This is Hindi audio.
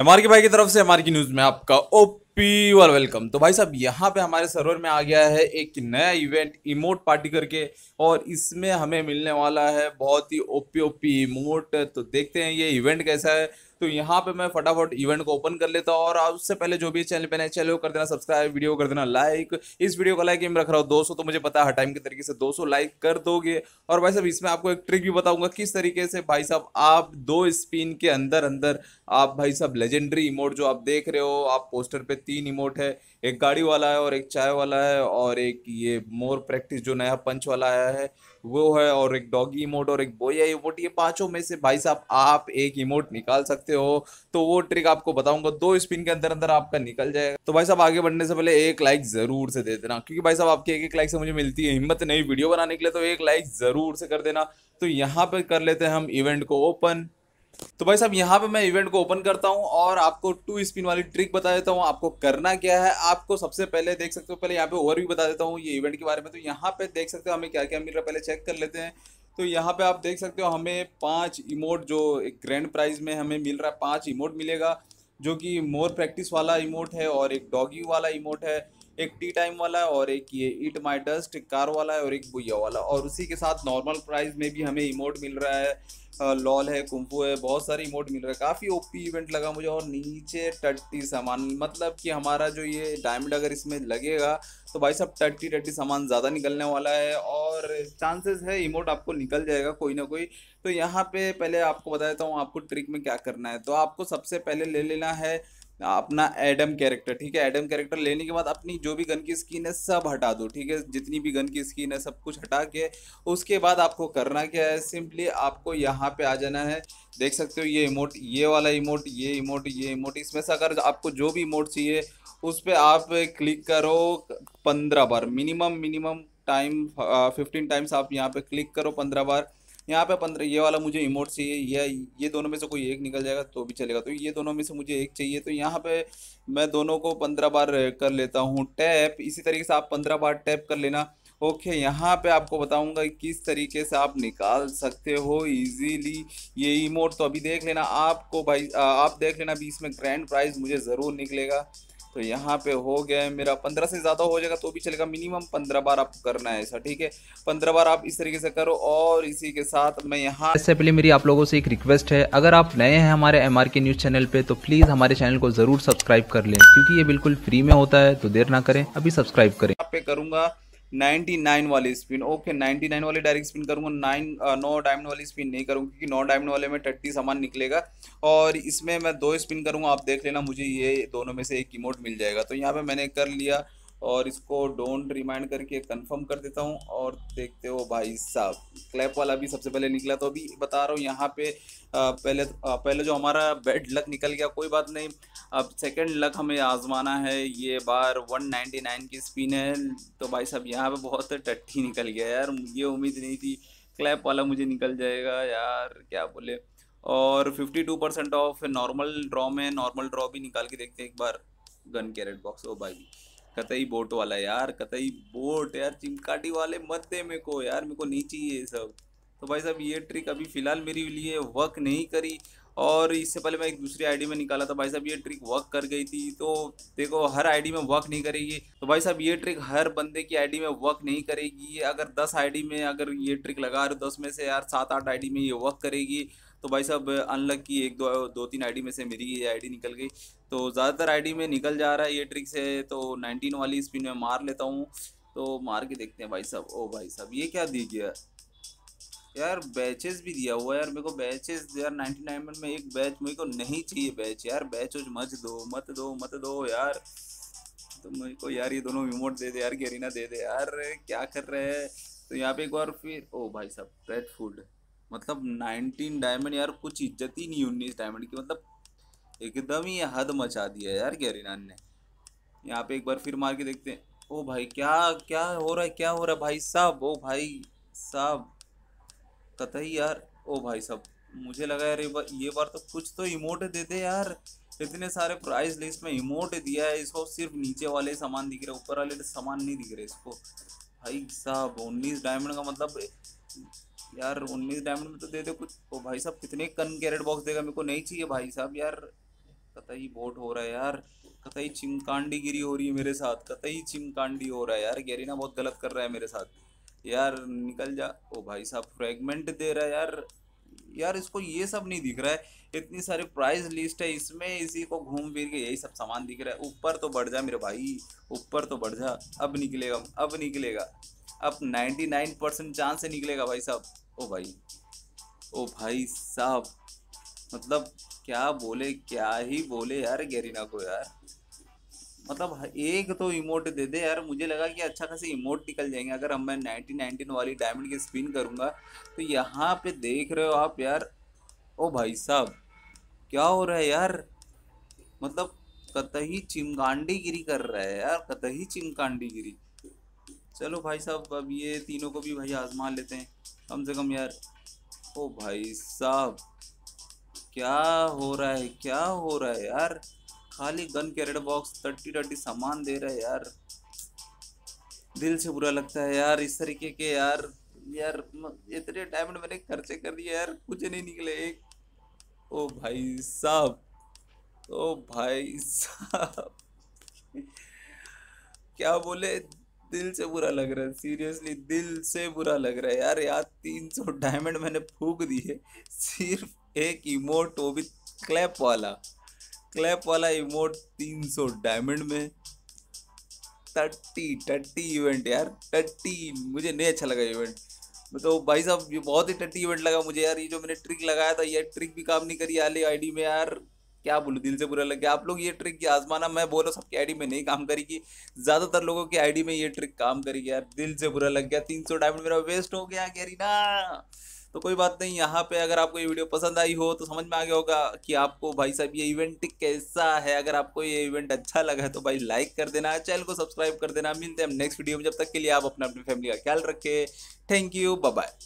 हमारे भाई की तरफ से हमारे की न्यूज़ में आपका ओपी वाल वेलकम तो भाई साहब यहाँ पे हमारे सर्वर में आ गया है एक नया इवेंट इमोट पार्टी करके और इसमें हमें मिलने वाला है बहुत ही ओपी ओपी इमोट तो देखते हैं ये इवेंट कैसा है तो यहाँ पे मैं फटाफट इवेंट को ओपन कर लेता हूँ और उससे पहले जो भी चैनल पे नए चैनल को कर देना सब्सक्राइब वीडियो कर देना लाइक इस वीडियो का लाइक रख रहा हूँ दोस्तों तो मुझे पता है हर टाइम के तरीके से दो लाइक कर दोगे और भाई साहब इसमें आपको एक ट्रिक भी बताऊंगा किस तरीके से भाई साहब आप दो स्पिन के अंदर अंदर आप भाई साहब लेजेंडरी इमोट जो आप देख रहे हो आप पोस्टर पे तीन इमोट है एक गाड़ी वाला है और एक चाय वाला है और एक ये मोर प्रैक्टिस जो नया पंच वाला आया है वो है और एक डॉगी इमोट और एक बोया इमोट ये पांचों में से भाई साहब आप एक इमोट निकाल सकते हो तो वो ट्रिक आपको बताऊंगा दो स्पिन के अंदर अंदर आपका निकल जाएगा तो भाई साहब आगे बढ़ने से पहले एक लाइक जरूर से दे देना क्योंकि भाई साहब आपके एक एक लाइक से मुझे मिलती है हिम्मत नहीं वीडियो बनाने के लिए तो एक लाइक जरूर से कर देना तो यहाँ पर कर लेते हैं हम इवेंट को ओपन तो भाई साहब यहाँ पे मैं इवेंट को ओपन करता हूँ और आपको टू स्पिन वाली ट्रिक बता देता हूँ आपको करना क्या है आपको सबसे पहले देख सकते हो पहले यहाँ पे भी बता देता हूँ ये इवेंट के बारे में तो यहाँ पे देख सकते हो हमें क्या क्या मिल रहा है पहले चेक कर लेते हैं तो यहाँ पे आप देख सकते हो हमें पाँच इमोट जो एक ग्रैंड प्राइज में हमें मिल रहा है पाँच इमोट मिलेगा जो कि मोर प्रैक्टिस वाला इमोट है और एक डॉगी वाला इमोट है एक टी टाइम वाला है और एक ये ईट माई डस्ट कार वाला है और एक बुया वाला और उसी के साथ नॉर्मल प्राइस में भी हमें इमोट मिल रहा है लॉल है कुम्फू है बहुत सारे इमोट मिल रहा है काफ़ी ओपी इवेंट लगा मुझे और नीचे टट्टी सामान मतलब कि हमारा जो ये डायमंड अगर इसमें लगेगा तो भाई साहब टट्टी टट्टी सामान ज़्यादा निकलने वाला है और चांसेस है इमोट आपको निकल जाएगा कोई ना कोई तो यहाँ पे पहले आपको बता देता हूँ आपको ट्रिक में क्या करना है तो आपको सबसे पहले ले लेना है अपना एडम कैरेक्टर ठीक है एडम कैरेक्टर लेने के बाद अपनी जो भी गन की स्किन है सब हटा दो ठीक है जितनी भी गन की स्किन है सब कुछ हटा के उसके बाद आपको करना क्या है सिंपली आपको यहाँ पे आ जाना है देख सकते हो ये इमोट ये वाला इमोट ये इमोट ये इमोट इसमें से अगर आपको जो भी इमोट चाहिए उस पर आप क्लिक करो पंद्रह बार minimum minimum time fifteen times आप यहाँ पर क्लिक करो पंद्रह बार यहाँ पे पंद्रह ये वाला मुझे इमोट चाहिए या ये दोनों में से कोई एक निकल जाएगा तो भी चलेगा तो ये दोनों में से मुझे एक चाहिए तो यहाँ पे मैं दोनों को पंद्रह बार कर लेता हूँ टैप इसी तरीके से आप पंद्रह बार टैप कर लेना ओके यहाँ पे आपको बताऊंगा किस तरीके से आप निकाल सकते हो इजीली ये इमोट तो अभी देख लेना आपको भाई आप देख लेना अभी इसमें ग्रैंड प्राइज मुझे ज़रूर निकलेगा तो यहाँ पे हो गया है मेरा पंद्रह से ज़्यादा हो जाएगा तो भी चलेगा मिनिमम पंद्रह बार आपको करना है ऐसा ठीक है पंद्रह बार आप इस तरीके से करो और इसी के साथ मैं यहाँ इससे पहले मेरी आप लोगों से एक रिक्वेस्ट है अगर आप नए हैं हमारे एम के न्यूज़ चैनल पर तो प्लीज़ हमारे चैनल को ज़रूर सब्सक्राइब कर लें क्योंकि ये बिल्कुल फ्री में होता है तो देर ना करें अभी सब्सक्राइब करें पे करूँगा 99 वाली स्पिन ओके 99 वाली डायरेक्ट स्पिन करूँगा नाइन नौ डायमंड वाली स्पिन नहीं करूँगा क्योंकि नौ डायमंड वाले में टट्टी सामान निकलेगा और इसमें मैं दो स्पिन करूँगा आप देख लेना मुझे ये दोनों में से एक इमोट मिल जाएगा तो यहाँ पे मैंने कर लिया और इसको डोंट रिमाइंड करके कंफर्म कर देता हूँ और देखते हो भाई साहब क्लैप वाला भी सबसे पहले निकला तो अभी बता रहा हूँ यहाँ पे पहले पहले जो हमारा बेड लक निकल गया कोई बात नहीं अब सेकंड लक हमें आजमाना है ये बार 199 की स्पिन है तो भाई साहब यहाँ पे बहुत टट्टी निकल गया यार ये उम्मीद नहीं थी क्लैप वाला मुझे निकल जाएगा यार क्या बोले और fifty percent off normal draw में नॉर्मल ड्रॉ भी निकाल के देखते हैं एक बार गन कैरेट बॉक्स ओ भाई कतई बोट वाला यार कतई बोट यार चिमकाटी वाले मत दे मेरे को यार मेरे को नहीं चाहिए ये सब तो भाई साहब ये ट्रिक अभी फ़िलहाल मेरे लिए वर्क नहीं करी और इससे पहले मैं एक दूसरी आईडी में निकाला था भाई साहब ये ट्रिक वर्क कर गई थी तो देखो हर आईडी में वर्क नहीं करेगी तो भाई साहब ये ट्रिक हर बंदे की आईडी में वर्क नहीं करेगी अगर 10 आईडी में अगर ये ट्रिक लगा रहे हो दस में से यार सात आठ आईडी में ये वर्क करेगी तो भाई साहब अनलक की एक दो दो तीन आईडी में से मेरी ये आईडी निकल गई तो ज़्यादातर आईडी में निकल जा रहा है ये ट्रिक से तो नाइनटीन वाली स्पिन में मार लेता हूँ तो मार के देखते हैं भाई साहब ओ भाई साहब ये क्या दी गया यार बैचेस भी दिया हुआ है यार मेरे को बैचेस यार नाइनटी नाइन में एक बैच मेरे को नहीं चाहिए बैच यार बैच वोच मत दो मत दो मत दो यार तो मेरे को यार ये दोनों रिमोट दे दे यार गेरीना दे दे यार क्या कर रहे हैं तो यहाँ पे एक बार फिर ओ भाई साहब रेड फूड मतलब नाइनटीन डायमंड यार कुछ इज्जत ही नहीं उन्नीस डायमंड की मतलब एकदम ही हद मचा दिया यार गैरिनान ने यहाँ पे एक बार फिर मार के देखते हैं ओ भाई क्या क्या हो रहा है क्या हो रहा है भाई साहब ओ भाई साहब कतई यार ओ भाई साहब मुझे लगा यार ये बार तो कुछ तो इमोट दे दे यार इतने सारे प्राइस लिस्ट में इमोट दिया है इसको सिर्फ नीचे वाले सामान दिख रहे ऊपर वाले सामान नहीं दिख रहे इसको भाई साहब उन्नीस डायमंड का मतलब यार उन्नीस डायमंड में तो दे दे कुछ ओ भाई साहब कितने कन कैरेट बॉक्स देगा मेरे को नहीं चाहिए भाई साहब यार कतई बोट हो रहा है यार कतई चिमकांडी गिरी हो रही है मेरे साथ कतई चिमकांडी हो रहा है यार गैरीना बहुत गलत कर रहा है मेरे साथ यार निकल जा ओ भाई साहब फ्रेगमेंट दे रहा है यार यार इसको ये सब नहीं दिख रहा है इतनी सारी प्राइस लिस्ट है इसमें इसी को घूम फिर के यही सब सामान दिख रहा है ऊपर तो बढ़ जा मेरे भाई ऊपर तो बढ़ जा अब निकलेगा अब निकलेगा अब नाइन्टी नाइन परसेंट चांस से निकलेगा भाई साहब ओ भाई ओ भाई साहब मतलब क्या बोले क्या ही बोले यार गैरिना को यार मतलब एक तो इमोट दे दे यार मुझे लगा कि अच्छा खासे इमोट निकल जाएंगे अगर हम मैं नाइनटीन नाइनटीन वाली डायमंड की स्पिन करूँगा तो यहाँ पे देख रहे हो आप यार ओ भाई साहब क्या हो रहा है यार मतलब कतही चिमकांडी गिरी कर रहा है यार कतही चिमकांडी गिरी चलो भाई साहब अब ये तीनों को भी भाई आजमा लेते हैं कम से कम यार ओ भाई साहब क्या हो रहा है क्या हो रहा है यार खाली गन कैरेट बॉक्स टट्टी टट्टी सामान दे रहा है यार दिल से बुरा लगता है यार इस तरीके के यार यार इतने डायमंड मैंने खर्चे कर दिए यार कुछ नहीं निकले एक ओ भाई साहब ओ भाई साहब क्या बोले दिल से बुरा लग रहा है सीरियसली दिल से बुरा लग रहा है यार यार तीन सौ डायमंड मैंने फूक दिए सिर्फ एक इमोट वो भी क्लैप वाला क्लैप वाला इमोट तीन सौ डायमंड में टट्टी टट्टी इवेंट यार टट्टी मुझे नहीं अच्छा लगा इवेंट तो भाई साहब ये बहुत ही टट्टी इवेंट लगा मुझे यार ये जो मैंने ट्रिक लगाया था ये ट्रिक भी काम नहीं करी आली आईडी में यार क्या बोलूँ दिल से बुरा लग गया आप लोग ये ट्रिक आजमाना मैं बोल रहा सबकी आईडी में नहीं काम करेगी ज़्यादातर लोगों की आईडी में ये ट्रिक काम करेगी यार दिल से बुरा लग गया तीन सौ डायमंड मेरा वेस्ट हो गया ना तो कोई बात नहीं यहाँ पे अगर आपको ये वीडियो पसंद आई हो तो समझ में आ गया होगा कि आपको भाई साहब ये इवेंट कैसा है अगर आपको ये इवेंट अच्छा लगा है तो भाई लाइक कर देना चैनल को सब्सक्राइब कर देना मिलते हैं नेक्स्ट वीडियो में जब तक के लिए आप अपने अपनी फैमिली का ख्याल रखें थैंक यू बाय